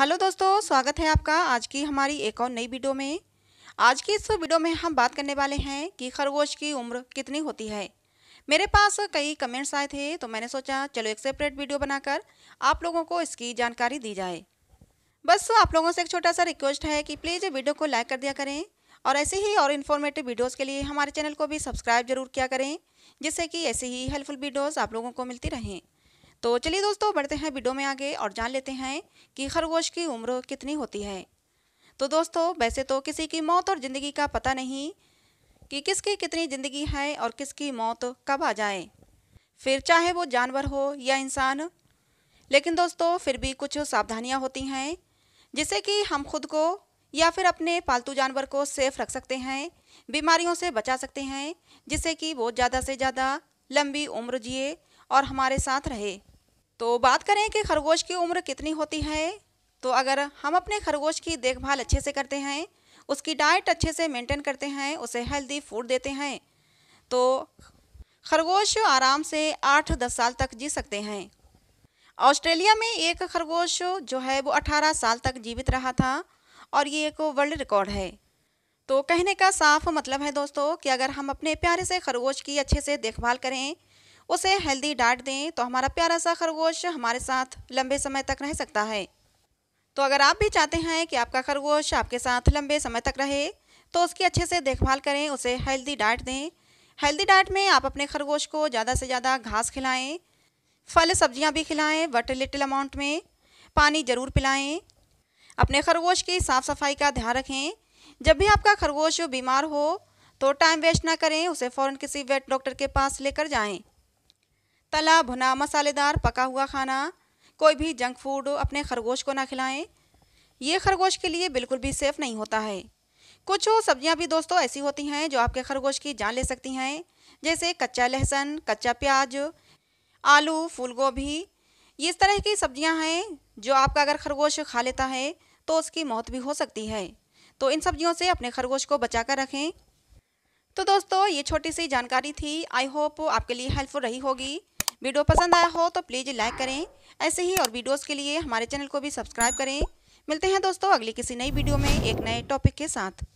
hello दोस्तों स्वागत है आपका आज की हमारी एक और नई वीडियो में आज की इस वीडियो में हम बात करने वाले हैं कि खरगोश की उम्र कितनी होती है मेरे पास कई कमेंट्स आए थे तो मैंने सोचा चलो एक सेपरेट वीडियो बनाकर आप लोगों को इसकी जानकारी दी जाए बस आप लोगों से एक छोटा सा रिक्वेस्ट है कि प्लीज़ वीडियो को लाइक कर दिया करें और ऐसे ही और इन्फॉर्मेटिव वीडियोज़ के लिए हमारे चैनल को भी सब्सक्राइब जरूर किया करें जिससे कि ऐसे ही हेल्पफुल वीडियोज़ आप लोगों को मिलती रहें तो चलिए दोस्तों बढ़ते हैं वीडियो में आगे और जान लेते हैं कि खरगोश की उम्र कितनी होती है तो दोस्तों वैसे तो किसी की मौत और ज़िंदगी का पता नहीं कि किसकी कितनी ज़िंदगी है और किसकी मौत कब आ जाए फिर चाहे वो जानवर हो या इंसान लेकिन दोस्तों फिर भी कुछ सावधानियाँ होती हैं जिससे कि हम खुद को या फिर अपने पालतू जानवर को सेफ रख सकते हैं बीमारियों से बचा सकते हैं जिससे कि वो ज़्यादा से ज़्यादा लंबी उम्र जिए और हमारे साथ रहे तो बात करें कि खरगोश की उम्र कितनी होती है तो अगर हम अपने खरगोश की देखभाल अच्छे से करते हैं उसकी डाइट अच्छे से मेंटेन करते हैं उसे हेल्दी फूड देते हैं तो खरगोश आराम से आठ दस साल तक जी सकते हैं ऑस्ट्रेलिया में एक खरगोश जो है वो अठारह साल तक जीवित रहा था और ये एक वर्ल्ड रिकॉर्ड है तो कहने का साफ मतलब है दोस्तों कि अगर हम अपने प्यारे से खरगोश की अच्छे से देखभाल करें उसे हेल्दी डाइट दें तो हमारा प्यारा सा खरगोश हमारे साथ लंबे समय तक रह सकता है तो अगर आप भी चाहते हैं कि आपका खरगोश आपके साथ लंबे समय तक रहे तो उसकी अच्छे से देखभाल करें उसे हेल्दी डाइट दें हेल्दी डाइट में आप अपने खरगोश को ज़्यादा से ज़्यादा घास खिलाएं फल सब्जियां भी खिलाएं बट लिटिल अमाउंट में पानी ज़रूर पिलाएं अपने खरगोश की साफ़ सफाई का ध्यान रखें जब भी आपका खरगोश बीमार हो तो टाइम वेस्ट ना करें उसे फ़ौरन किसी वेट डॉक्टर के पास लेकर जाएं तला भुना मसालेदार पका हुआ खाना कोई भी जंक फूड अपने खरगोश को ना खिलाएं ये खरगोश के लिए बिल्कुल भी सेफ़ नहीं होता है कुछ सब्जियां भी दोस्तों ऐसी होती हैं जो आपके खरगोश की जान ले सकती हैं जैसे कच्चा लहसुन कच्चा प्याज आलू फूल गोभी ये इस तरह की सब्जियां हैं जो आपका अगर खरगोश खा लेता है तो उसकी मौत भी हो सकती है तो इन सब्जियों से अपने खरगोश को बचा कर रखें तो दोस्तों ये छोटी सी जानकारी थी आई होप आपके लिए हेल्पफुल रही होगी वीडियो पसंद आया हो तो प्लीज़ लाइक करें ऐसे ही और वीडियोज़ के लिए हमारे चैनल को भी सब्सक्राइब करें मिलते हैं दोस्तों अगली किसी नई वीडियो में एक नए टॉपिक के साथ